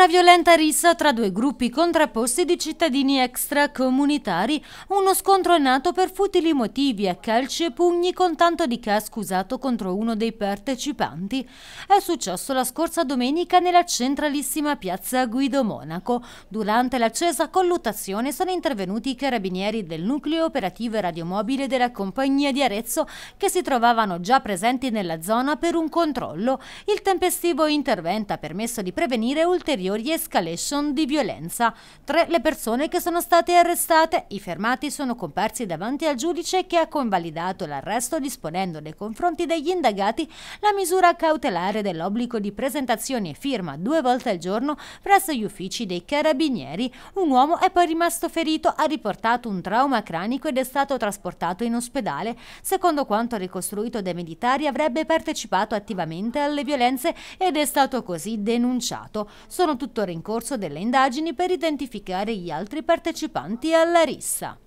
Una violenta rissa tra due gruppi contrapposti di cittadini extracomunitari, uno scontro è nato per futili motivi a calci e pugni con tanto di casco usato contro uno dei partecipanti. È successo la scorsa domenica nella centralissima piazza Guido Monaco. Durante l'accesa colluttazione sono intervenuti i carabinieri del nucleo operativo e radiomobile della compagnia di Arezzo che si trovavano già presenti nella zona per un controllo. Il tempestivo intervento ha permesso di prevenire ulteriori ulteriori escalation di violenza. Tre le persone che sono state arrestate, i fermati sono comparsi davanti al giudice che ha convalidato l'arresto disponendo nei confronti degli indagati la misura cautelare dell'obbligo di presentazione e firma due volte al giorno presso gli uffici dei carabinieri. Un uomo è poi rimasto ferito, ha riportato un trauma cranico ed è stato trasportato in ospedale. Secondo quanto ricostruito dai militari avrebbe partecipato attivamente alle violenze ed è stato così denunciato. Sono sono tuttora in corso delle indagini per identificare gli altri partecipanti alla rissa.